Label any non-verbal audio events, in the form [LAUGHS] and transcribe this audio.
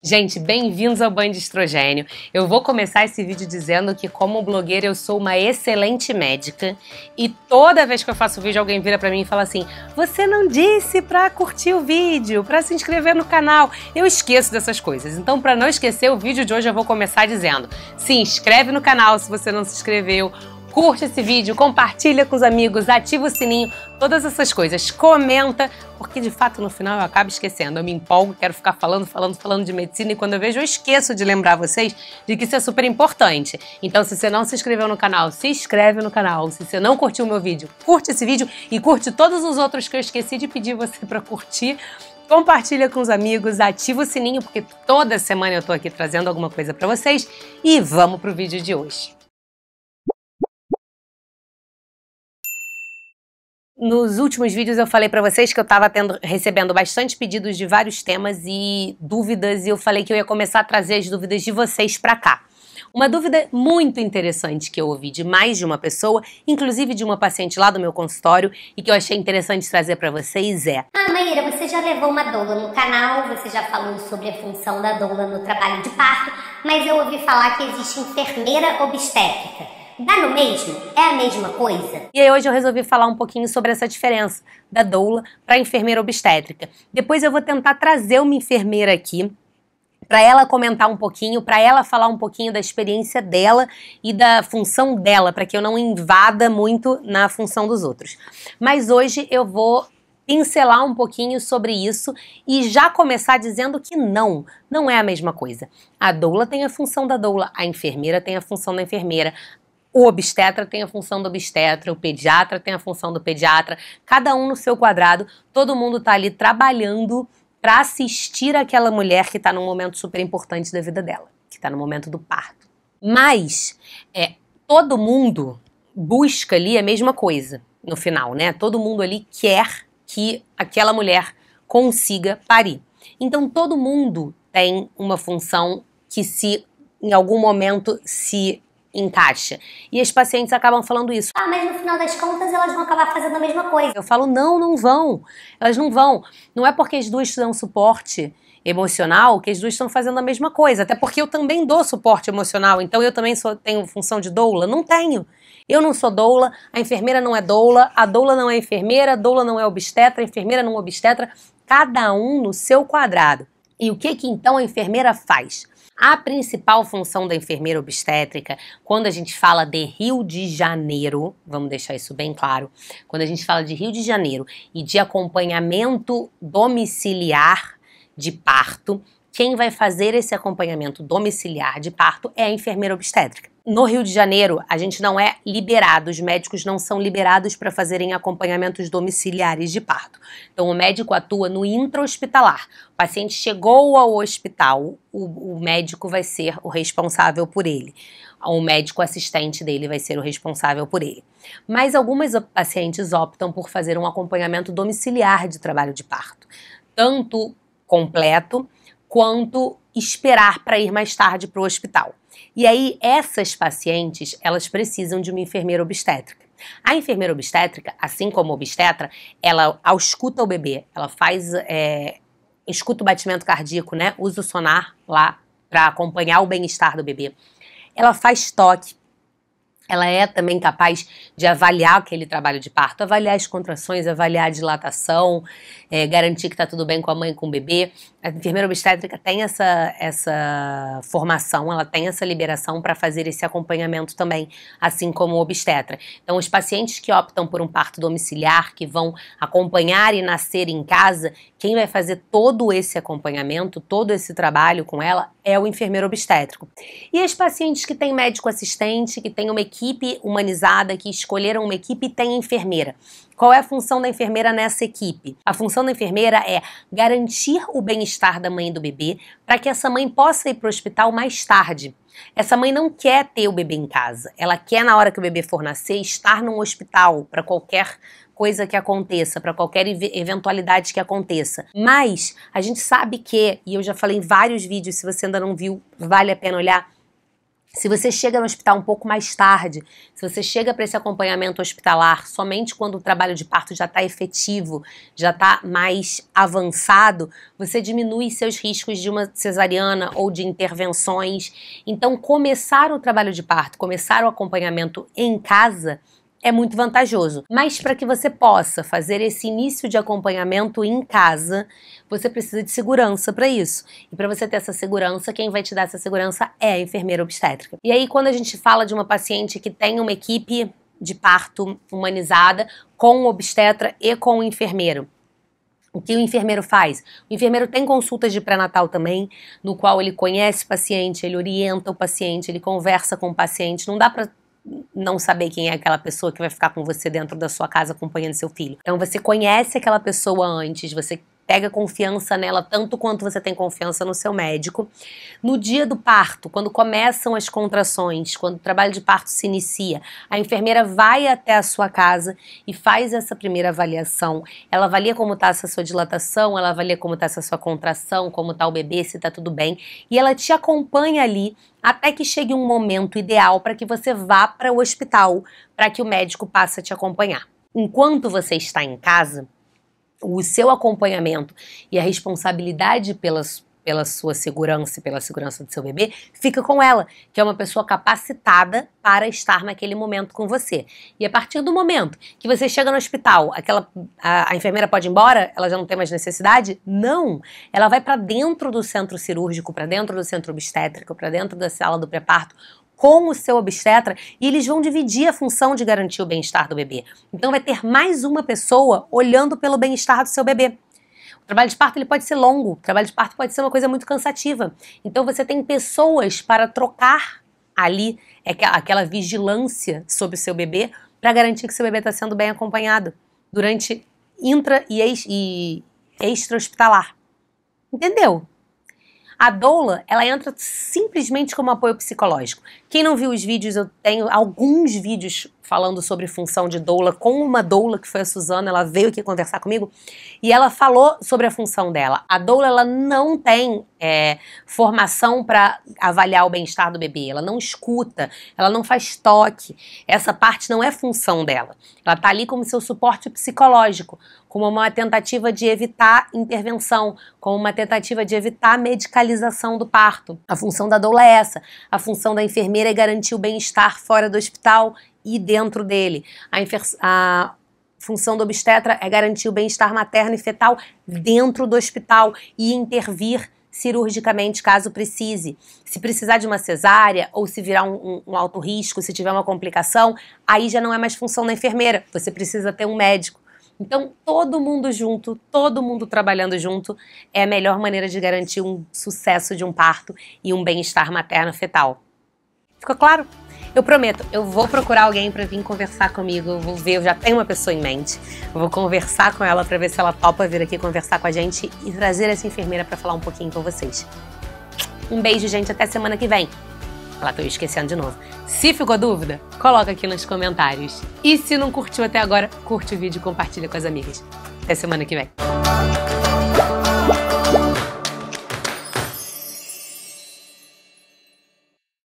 Gente, bem-vindos ao Banho de Estrogênio. Eu vou começar esse vídeo dizendo que, como blogueira, eu sou uma excelente médica e toda vez que eu faço vídeo, alguém vira para mim e fala assim: Você não disse pra curtir o vídeo, pra se inscrever no canal. Eu esqueço dessas coisas. Então, pra não esquecer, o vídeo de hoje eu vou começar dizendo: Se inscreve no canal se você não se inscreveu curte esse vídeo, compartilha com os amigos, ativa o sininho, todas essas coisas. Comenta, porque de fato no final eu acabo esquecendo. Eu me empolgo, quero ficar falando, falando, falando de medicina e quando eu vejo eu esqueço de lembrar vocês de que isso é super importante. Então, se você não se inscreveu no canal, se inscreve no canal. Se você não curtiu o meu vídeo, curte esse vídeo e curte todos os outros que eu esqueci de pedir você [LAUGHS] para curtir compartilha com os amigos, ativa o sininho porque toda semana eu tô aqui trazendo alguma coisa para vocês e vamos pro vídeo de hoje. Nos últimos vídeos eu falei para vocês que eu estava recebendo bastante pedidos de vários temas e dúvidas e eu falei que eu ia começar a trazer as dúvidas de vocês para cá. Uma dúvida muito interessante que eu ouvi de mais de uma pessoa, inclusive de uma paciente lá do meu consultório, e que eu achei interessante trazer para vocês é: Ah, Maíra, você já levou uma doula no canal, você já falou sobre a função da doula no trabalho de parto, mas eu ouvi falar que existe enfermeira obstétrica dá no mesmo, é a mesma coisa. E aí hoje eu resolvi falar um pouquinho sobre essa diferença da doula para enfermeira obstétrica. Depois eu vou tentar trazer uma enfermeira aqui para ela comentar um pouquinho, para ela falar um pouquinho da experiência dela e da função dela, para que eu não invada muito na função dos outros. Mas hoje eu vou pincelar um pouquinho sobre isso e já começar dizendo que não, não é a mesma coisa. A doula tem a função da doula, a enfermeira tem a função da enfermeira, o obstetra tem a função do obstetra, o pediatra tem a função do pediatra, cada um no seu quadrado, todo mundo está ali trabalhando para assistir aquela mulher que está num momento super importante da vida dela, que está no momento do parto. Mas é, todo mundo busca ali a mesma coisa no final, né? Todo mundo ali quer que aquela mulher consiga parir. Então todo mundo tem uma função que se em algum momento se encaixa. E as pacientes acabam falando isso. Ah, mas no final das contas elas vão acabar fazendo a mesma coisa. Eu falo, não, não vão. Elas não vão. Não é porque as duas dão suporte emocional que as duas estão fazendo a mesma coisa. Até porque eu também dou suporte emocional, então eu também sou, tenho função de doula? Não tenho. Eu não sou doula, a enfermeira não é doula, a doula não é enfermeira, a doula não é obstetra, a enfermeira não é obstetra, cada um no seu quadrado. E o que que então a enfermeira faz? A principal função da enfermeira obstétrica, quando a gente fala de Rio de Janeiro, vamos deixar isso bem claro, quando a gente fala de Rio de Janeiro e de acompanhamento domiciliar de parto, quem vai fazer esse acompanhamento domiciliar de parto é a enfermeira obstétrica. No Rio de Janeiro, a gente não é liberado, os médicos não são liberados para fazerem acompanhamentos domiciliares de parto. Então, o médico atua no intra-hospitalar. O paciente chegou ao hospital, o, o médico vai ser o responsável por ele o médico assistente dele vai ser o responsável por ele. Mas algumas pacientes optam por fazer um acompanhamento domiciliar de trabalho de parto, tanto completo quanto esperar para ir mais tarde para o hospital. E aí essas pacientes, elas precisam de uma enfermeira obstétrica. A enfermeira obstétrica, assim como a obstetra, ela ausculta o bebê, ela faz é, escuta o batimento cardíaco, né? Usa o sonar lá para acompanhar o bem-estar do bebê. Ela faz toque, ela é também capaz de avaliar aquele trabalho de parto, avaliar as contrações, avaliar a dilatação, é, garantir que está tudo bem com a mãe e com o bebê. A enfermeira obstétrica tem essa, essa formação, ela tem essa liberação para fazer esse acompanhamento também, assim como o obstetra. Então, os pacientes que optam por um parto domiciliar, que vão acompanhar e nascer em casa, quem vai fazer todo esse acompanhamento, todo esse trabalho com ela é o enfermeiro obstétrico. E as pacientes que têm médico assistente, que têm uma equipe humanizada, que escolheram uma equipe e têm enfermeira. Qual é a função da enfermeira nessa equipe? A função da enfermeira é garantir o bem-estar da mãe e do bebê para que essa mãe possa ir para o hospital mais tarde. Essa mãe não quer ter o bebê em casa. Ela quer, na hora que o bebê for nascer, estar num hospital para qualquer coisa que aconteça, para qualquer eventualidade que aconteça. Mas a gente sabe que, e eu já falei em vários vídeos, se você ainda não viu, vale a pena olhar. Se você chega no hospital um pouco mais tarde, se você chega para esse acompanhamento hospitalar somente quando o trabalho de parto já está efetivo, já está mais avançado, você diminui seus riscos de uma cesariana ou de intervenções. Então, começar o trabalho de parto, começar o acompanhamento em casa é muito vantajoso. Mas para que você possa fazer esse início de acompanhamento em casa, você precisa de segurança para isso. E para você ter essa segurança, quem vai te dar essa segurança é a enfermeira obstétrica. E aí, quando a gente fala de uma paciente que tem uma equipe de parto humanizada com o obstetra e com o enfermeiro, o que o enfermeiro faz? O enfermeiro tem consultas de pré-natal também, no qual ele conhece o paciente, ele orienta o paciente, ele conversa com o paciente. Não dá para não saber quem é aquela pessoa que vai ficar com você dentro da sua casa acompanhando seu filho. Então você conhece aquela pessoa antes, você pega confiança nela tanto quanto você tem confiança no seu médico. No dia do parto, quando começam as contrações, quando o trabalho de parto se inicia, a enfermeira vai até a sua casa e faz essa primeira avaliação. Ela avalia como está essa sua dilatação, ela avalia como está essa sua contração, como está o bebê, se está tudo bem, e ela te acompanha ali até que chegue um momento ideal para que você vá para o hospital, para que o médico passe a te acompanhar. Enquanto você está em casa, o seu acompanhamento e a responsabilidade pelas, pela sua segurança e pela segurança do seu bebê fica com ela, que é uma pessoa capacitada para estar naquele momento com você. E a partir do momento que você chega no hospital, aquela a, a enfermeira pode ir embora, ela já não tem mais necessidade? Não, ela vai para dentro do centro cirúrgico, para dentro do centro obstétrico, para dentro da sala do pré-parto, com o seu obstetra e eles vão dividir a função de garantir o bem-estar do bebê. Então vai ter mais uma pessoa olhando pelo bem-estar do seu bebê. O trabalho de parto ele pode ser longo, o trabalho de parto pode ser uma coisa muito cansativa. Então você tem pessoas para trocar ali aquela vigilância sobre o seu bebê para garantir que seu bebê está sendo bem acompanhado durante intra e, ex, e extra-hospitalar. Entendeu? A doula, ela entra simplesmente como apoio psicológico. Quem não viu os vídeos, eu tenho alguns vídeos falando sobre função de doula com uma doula que foi a Suzana, ela veio aqui conversar comigo e ela falou sobre a função dela. A doula ela não tem é, formação para avaliar o bem-estar do bebê, ela não escuta, ela não faz toque. Essa parte não é função dela. Ela está ali como seu suporte psicológico, como uma tentativa de evitar intervenção, como uma tentativa de evitar medicalização do parto. A função da doula é essa. A função da enfermeira é garantir o bem-estar fora do hospital e dentro dele. A, a função do obstetra é garantir o bem-estar materno e fetal dentro do hospital e intervir cirurgicamente, caso precise. Se precisar de uma cesárea ou se virar um, um, um, alto risco, se tiver uma complicação, aí já não é mais função da enfermeira, você precisa ter um médico. Então, todo mundo junto, todo mundo trabalhando junto é a melhor maneira de garantir um sucesso de um parto e um bem-estar materno fetal. Ficou claro? Eu prometo, eu vou procurar alguém para vir conversar comigo. Eu vou ver, eu já tenho uma pessoa em mente. Eu vou conversar com ela para ver se ela topa vir aqui conversar com a gente e trazer essa enfermeira para falar um pouquinho com vocês. Um beijo, gente, até semana que vem. Lá tá tô esquecendo de novo. Se ficou dúvida, coloca aqui nos comentários. E se não curtiu até agora, curte o vídeo e compartilha com as amigas. Até semana que vem.